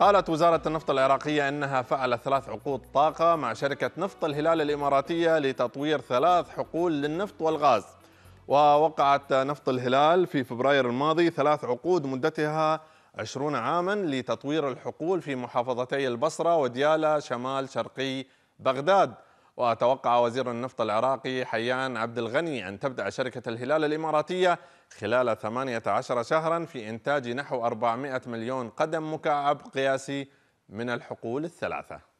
قالت وزارة النفط العراقية أنها فعلت ثلاث عقود طاقة مع شركة نفط الهلال الإماراتية لتطوير ثلاث حقول للنفط والغاز ووقعت نفط الهلال في فبراير الماضي ثلاث عقود مدتها 20 عاما لتطوير الحقول في محافظتي البصرة وديالة شمال شرقي بغداد وأتوقع وزير النفط العراقي حيان عبد الغني أن تبدأ شركة الهلال الإماراتية خلال 18 شهرا في إنتاج نحو 400 مليون قدم مكعب قياسي من الحقول الثلاثة